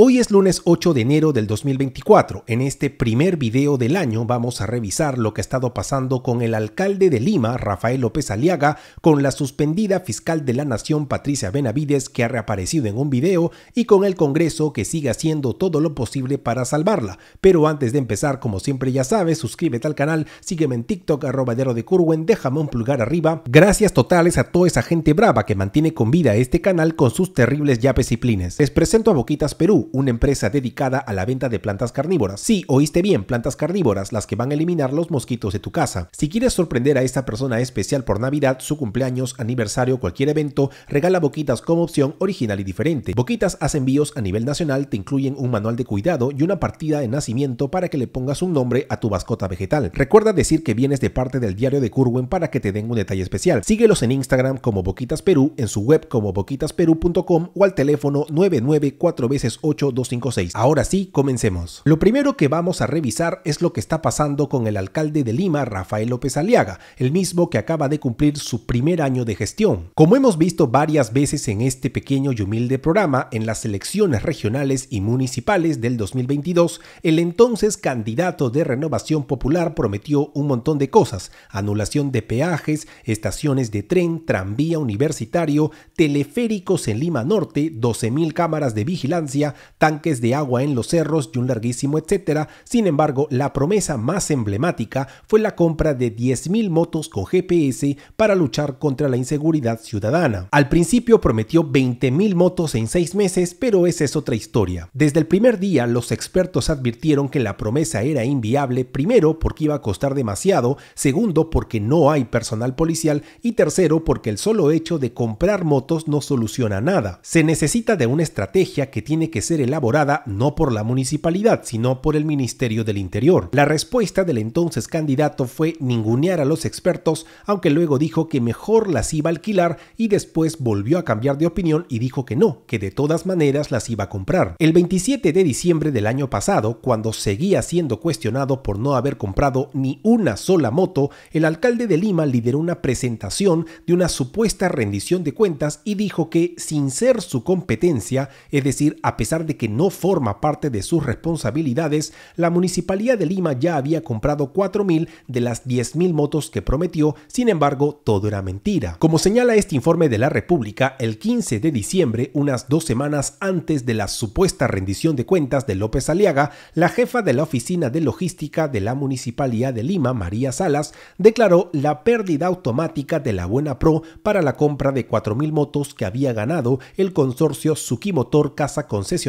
Hoy es lunes 8 de enero del 2024. En este primer video del año vamos a revisar lo que ha estado pasando con el alcalde de Lima, Rafael López Aliaga, con la suspendida fiscal de la Nación, Patricia Benavides, que ha reaparecido en un video, y con el Congreso, que sigue haciendo todo lo posible para salvarla. Pero antes de empezar, como siempre ya sabes, suscríbete al canal, sígueme en TikTok, arrobadero de Curwen, déjame un pulgar arriba. Gracias totales a toda esa gente brava que mantiene con vida este canal con sus terribles yapes y plines. Les presento a Boquitas Perú una empresa dedicada a la venta de plantas carnívoras. Sí, oíste bien, plantas carnívoras, las que van a eliminar los mosquitos de tu casa. Si quieres sorprender a esta persona especial por Navidad, su cumpleaños, aniversario, cualquier evento, regala boquitas como opción original y diferente. Boquitas hace envíos a nivel nacional, te incluyen un manual de cuidado y una partida de nacimiento para que le pongas un nombre a tu mascota vegetal. Recuerda decir que vienes de parte del diario de Curwen para que te den un detalle especial. Síguelos en Instagram como Boquitas Perú, en su web como boquitasperú.com o al teléfono 994 veces 256. Ahora sí, comencemos. Lo primero que vamos a revisar es lo que está pasando con el alcalde de Lima, Rafael López Aliaga, el mismo que acaba de cumplir su primer año de gestión. Como hemos visto varias veces en este pequeño y humilde programa, en las elecciones regionales y municipales del 2022, el entonces candidato de Renovación Popular prometió un montón de cosas, anulación de peajes, estaciones de tren, tranvía universitario, teleféricos en Lima Norte, 12.000 cámaras de vigilancia, tanques de agua en los cerros y un larguísimo etcétera. Sin embargo, la promesa más emblemática fue la compra de 10.000 motos con GPS para luchar contra la inseguridad ciudadana. Al principio prometió 20.000 motos en 6 meses, pero esa es otra historia. Desde el primer día, los expertos advirtieron que la promesa era inviable, primero porque iba a costar demasiado, segundo porque no hay personal policial y tercero porque el solo hecho de comprar motos no soluciona nada. Se necesita de una estrategia que tiene que ser elaborada no por la municipalidad, sino por el Ministerio del Interior. La respuesta del entonces candidato fue ningunear a los expertos, aunque luego dijo que mejor las iba a alquilar y después volvió a cambiar de opinión y dijo que no, que de todas maneras las iba a comprar. El 27 de diciembre del año pasado, cuando seguía siendo cuestionado por no haber comprado ni una sola moto, el alcalde de Lima lideró una presentación de una supuesta rendición de cuentas y dijo que, sin ser su competencia, es decir, a pesar de que no forma parte de sus responsabilidades, la Municipalidad de Lima ya había comprado 4.000 de las 10.000 motos que prometió, sin embargo, todo era mentira. Como señala este informe de la República, el 15 de diciembre, unas dos semanas antes de la supuesta rendición de cuentas de López Aliaga, la jefa de la Oficina de Logística de la Municipalidad de Lima, María Salas, declaró la pérdida automática de la Buena Pro para la compra de 4.000 motos que había ganado el consorcio Motor Casa Concesión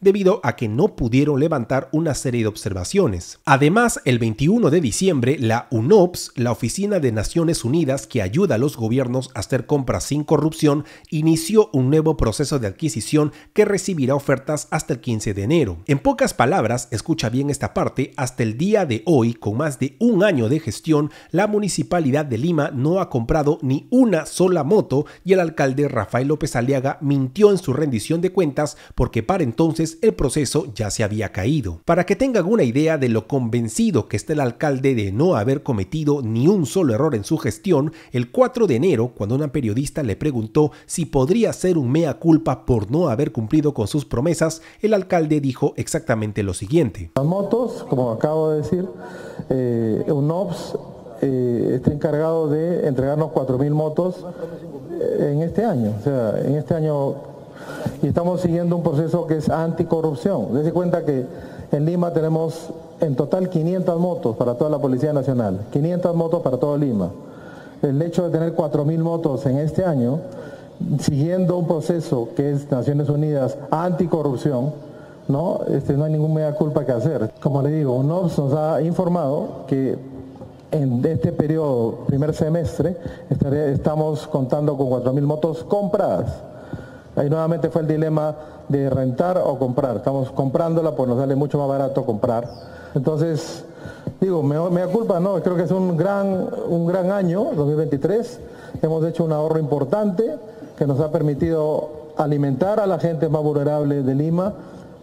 debido a que no pudieron levantar una serie de observaciones. Además, el 21 de diciembre, la UNOPS, la Oficina de Naciones Unidas que ayuda a los gobiernos a hacer compras sin corrupción, inició un nuevo proceso de adquisición que recibirá ofertas hasta el 15 de enero. En pocas palabras, escucha bien esta parte, hasta el día de hoy, con más de un año de gestión, la Municipalidad de Lima no ha comprado ni una sola moto y el alcalde Rafael López Aliaga mintió en su rendición de cuentas porque para entonces el proceso ya se había caído. Para que tengan una idea de lo convencido que está el alcalde de no haber cometido ni un solo error en su gestión, el 4 de enero, cuando una periodista le preguntó si podría ser un mea culpa por no haber cumplido con sus promesas, el alcalde dijo exactamente lo siguiente. Las motos, como acabo de decir, eh, eh, está encargado de entregarnos 4.000 motos eh, en este año. O sea, en este año y estamos siguiendo un proceso que es anticorrupción. Dese cuenta que en Lima tenemos en total 500 motos para toda la Policía Nacional, 500 motos para todo Lima. El hecho de tener 4.000 motos en este año, siguiendo un proceso que es Naciones Unidas anticorrupción, no, este, no hay ninguna culpa que hacer. Como le digo, UNOPS nos ha informado que en este periodo, primer semestre, estamos contando con 4.000 motos compradas. Ahí nuevamente fue el dilema de rentar o comprar. Estamos comprándola, porque nos sale mucho más barato comprar. Entonces, digo, me, da culpa, ¿no? Creo que es un gran, un gran año, 2023. Hemos hecho un ahorro importante que nos ha permitido alimentar a la gente más vulnerable de Lima,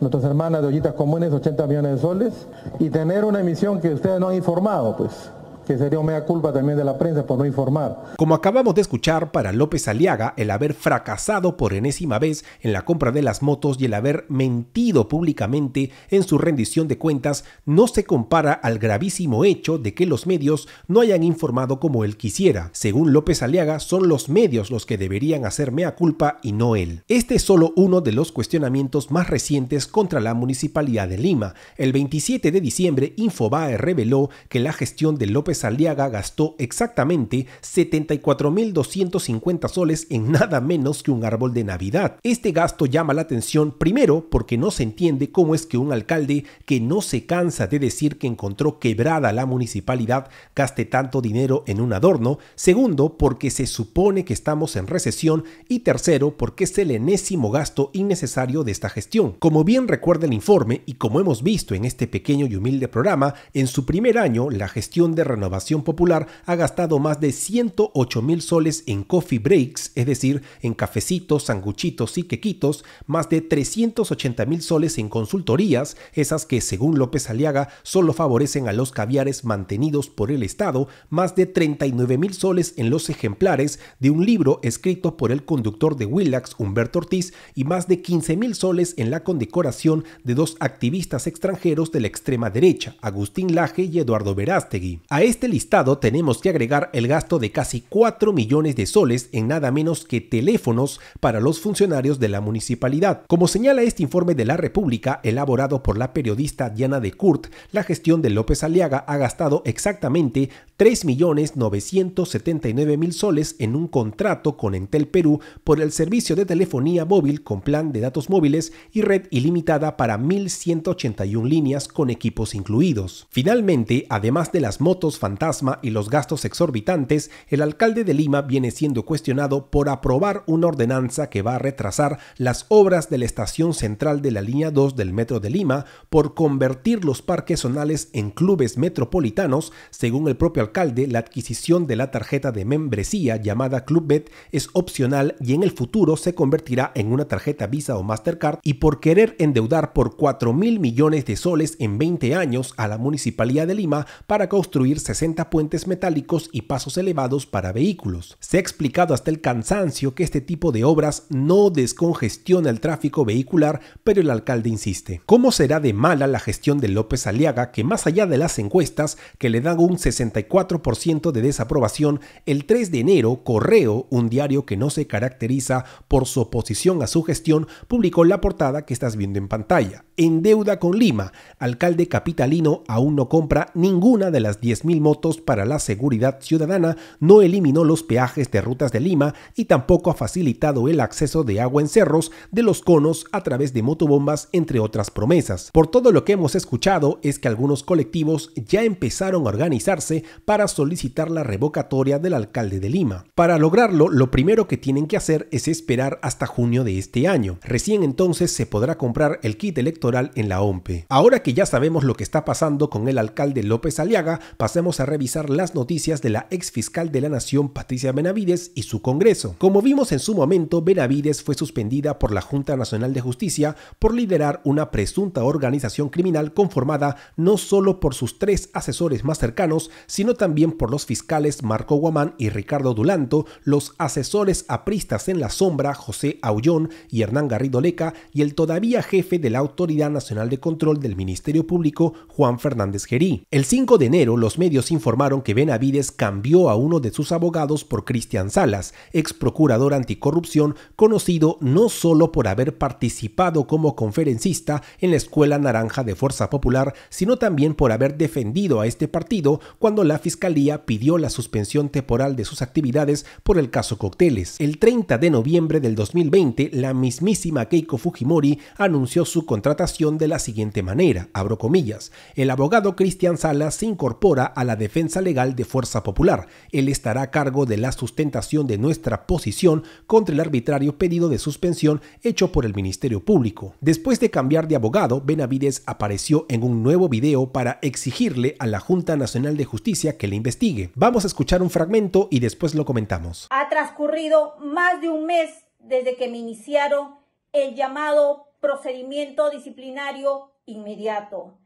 nuestras hermanas de ollitas comunes, 80 millones de soles, y tener una emisión que ustedes no han informado, pues que sería mea culpa también de la prensa por no informar. Como acabamos de escuchar, para López Aliaga, el haber fracasado por enésima vez en la compra de las motos y el haber mentido públicamente en su rendición de cuentas no se compara al gravísimo hecho de que los medios no hayan informado como él quisiera. Según López Aliaga, son los medios los que deberían hacer mea culpa y no él. Este es solo uno de los cuestionamientos más recientes contra la municipalidad de Lima. El 27 de diciembre, Infobae reveló que la gestión de López Saliaga gastó exactamente 74.250 soles en nada menos que un árbol de Navidad. Este gasto llama la atención primero porque no se entiende cómo es que un alcalde que no se cansa de decir que encontró quebrada la municipalidad gaste tanto dinero en un adorno, segundo porque se supone que estamos en recesión y tercero porque es el enésimo gasto innecesario de esta gestión. Como bien recuerda el informe y como hemos visto en este pequeño y humilde programa, en su primer año la gestión de Innovación Popular ha gastado más de 108 mil soles en coffee breaks, es decir, en cafecitos, sanguchitos y quequitos, más de 380 mil soles en consultorías, esas que, según López Aliaga, solo favorecen a los caviares mantenidos por el Estado, más de 39 mil soles en los ejemplares de un libro escrito por el conductor de Willax, Humberto Ortiz, y más de 15 mil soles en la condecoración de dos activistas extranjeros de la extrema derecha, Agustín Laje y Eduardo Verástegui. A este listado tenemos que agregar el gasto de casi 4 millones de soles en nada menos que teléfonos para los funcionarios de la municipalidad. Como señala este informe de la República, elaborado por la periodista Diana de Kurt, la gestión de López Aliaga ha gastado exactamente 3.979.000 soles en un contrato con Entel Perú por el servicio de telefonía móvil con plan de datos móviles y red ilimitada para 1.181 líneas con equipos incluidos. Finalmente, además de las motos fantasma y los gastos exorbitantes, el alcalde de Lima viene siendo cuestionado por aprobar una ordenanza que va a retrasar las obras de la estación central de la línea 2 del Metro de Lima por convertir los parques zonales en clubes metropolitanos, según el propio alcalde alcalde, la adquisición de la tarjeta de membresía llamada ClubBet es opcional y en el futuro se convertirá en una tarjeta Visa o Mastercard y por querer endeudar por 4 mil millones de soles en 20 años a la Municipalidad de Lima para construir 60 puentes metálicos y pasos elevados para vehículos. Se ha explicado hasta el cansancio que este tipo de obras no descongestiona el tráfico vehicular, pero el alcalde insiste. ¿Cómo será de mala la gestión de López Aliaga que más allá de las encuestas que le dan un 64 4% de desaprobación, el 3 de enero, Correo, un diario que no se caracteriza por su oposición a su gestión, publicó la portada que estás viendo en pantalla. En deuda con Lima, alcalde capitalino aún no compra ninguna de las 10.000 motos para la seguridad ciudadana, no eliminó los peajes de rutas de Lima y tampoco ha facilitado el acceso de agua en cerros de los conos a través de motobombas, entre otras promesas. Por todo lo que hemos escuchado es que algunos colectivos ya empezaron a organizarse para solicitar la revocatoria del alcalde de Lima. Para lograrlo, lo primero que tienen que hacer es esperar hasta junio de este año. Recién entonces se podrá comprar el kit electoral en la OMPE. Ahora que ya sabemos lo que está pasando con el alcalde López Aliaga, pasemos a revisar las noticias de la ex fiscal de la Nación Patricia Benavides y su Congreso. Como vimos en su momento, Benavides fue suspendida por la Junta Nacional de Justicia por liderar una presunta organización criminal conformada no solo por sus tres asesores más cercanos, sino también por los fiscales Marco Guamán y Ricardo Dulanto, los asesores apristas en la sombra José Aullón y Hernán Garrido Leca y el todavía jefe de la Autoridad Nacional de Control del Ministerio Público Juan Fernández Gerí. El 5 de enero los medios informaron que Benavides cambió a uno de sus abogados por Cristian Salas, ex procurador anticorrupción conocido no solo por haber participado como conferencista en la Escuela Naranja de Fuerza Popular, sino también por haber defendido a este partido cuando la Fiscalía pidió la suspensión temporal de sus actividades por el caso Cócteles. El 30 de noviembre del 2020, la mismísima Keiko Fujimori anunció su contratación de la siguiente manera, abro comillas, el abogado Cristian Salas se incorpora a la defensa legal de Fuerza Popular. Él estará a cargo de la sustentación de nuestra posición contra el arbitrario pedido de suspensión hecho por el Ministerio Público. Después de cambiar de abogado, Benavides apareció en un nuevo video para exigirle a la Junta Nacional de Justicia que le investigue. Vamos a escuchar un fragmento y después lo comentamos. Ha transcurrido más de un mes desde que me iniciaron el llamado procedimiento disciplinario inmediato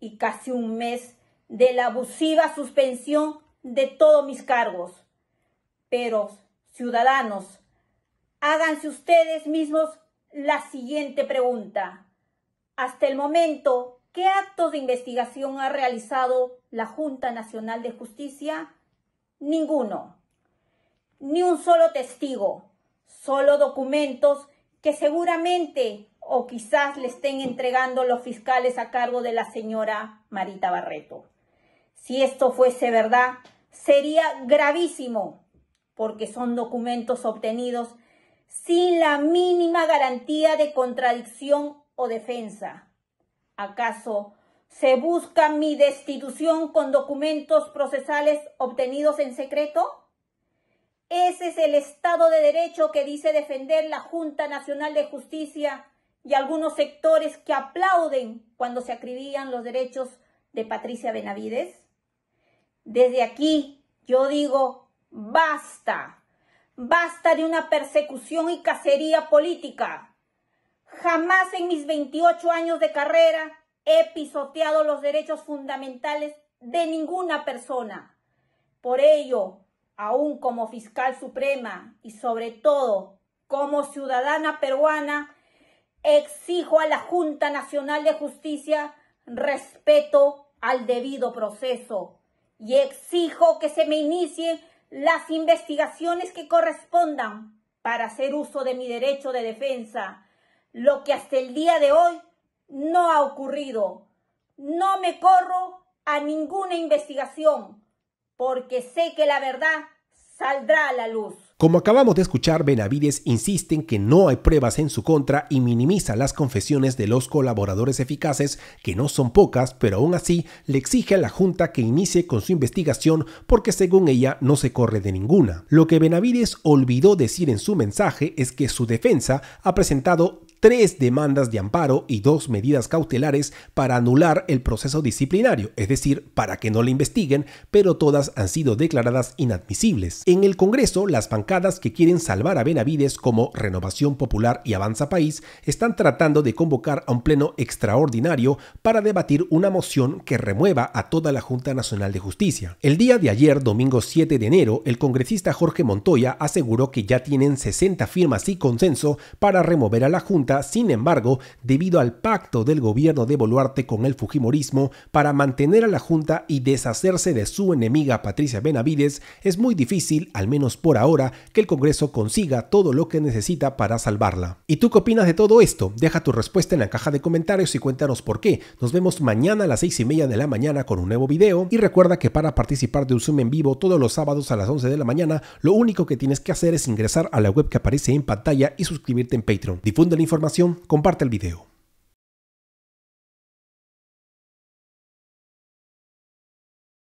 y casi un mes de la abusiva suspensión de todos mis cargos. Pero, ciudadanos, háganse ustedes mismos la siguiente pregunta. Hasta el momento, ¿Qué actos de investigación ha realizado la Junta Nacional de Justicia? Ninguno. Ni un solo testigo, solo documentos que seguramente o quizás le estén entregando los fiscales a cargo de la señora Marita Barreto. Si esto fuese verdad, sería gravísimo, porque son documentos obtenidos sin la mínima garantía de contradicción o defensa ¿Acaso se busca mi destitución con documentos procesales obtenidos en secreto? Ese es el Estado de Derecho que dice defender la Junta Nacional de Justicia y algunos sectores que aplauden cuando se acribían los derechos de Patricia Benavides. Desde aquí yo digo, basta, basta de una persecución y cacería política. Jamás en mis 28 años de carrera he pisoteado los derechos fundamentales de ninguna persona. Por ello, aún como fiscal suprema y sobre todo como ciudadana peruana, exijo a la Junta Nacional de Justicia respeto al debido proceso y exijo que se me inicien las investigaciones que correspondan para hacer uso de mi derecho de defensa lo que hasta el día de hoy no ha ocurrido. No me corro a ninguna investigación porque sé que la verdad saldrá a la luz. Como acabamos de escuchar, Benavides insiste en que no hay pruebas en su contra y minimiza las confesiones de los colaboradores eficaces, que no son pocas, pero aún así le exige a la Junta que inicie con su investigación porque según ella no se corre de ninguna. Lo que Benavides olvidó decir en su mensaje es que su defensa ha presentado tres demandas de amparo y dos medidas cautelares para anular el proceso disciplinario, es decir, para que no le investiguen, pero todas han sido declaradas inadmisibles. En el Congreso, las bancadas que quieren salvar a Benavides como Renovación Popular y Avanza País están tratando de convocar a un pleno extraordinario para debatir una moción que remueva a toda la Junta Nacional de Justicia. El día de ayer, domingo 7 de enero, el congresista Jorge Montoya aseguró que ya tienen 60 firmas y consenso para remover a la Junta sin embargo, debido al pacto del gobierno de Boluarte con el Fujimorismo para mantener a la Junta y deshacerse de su enemiga Patricia Benavides, es muy difícil, al menos por ahora, que el Congreso consiga todo lo que necesita para salvarla. ¿Y tú qué opinas de todo esto? Deja tu respuesta en la caja de comentarios y cuéntanos por qué. Nos vemos mañana a las 6 y media de la mañana con un nuevo video y recuerda que para participar de un Zoom en vivo todos los sábados a las 11 de la mañana, lo único que tienes que hacer es ingresar a la web que aparece en pantalla y suscribirte en Patreon. Difunde la información comparte el video.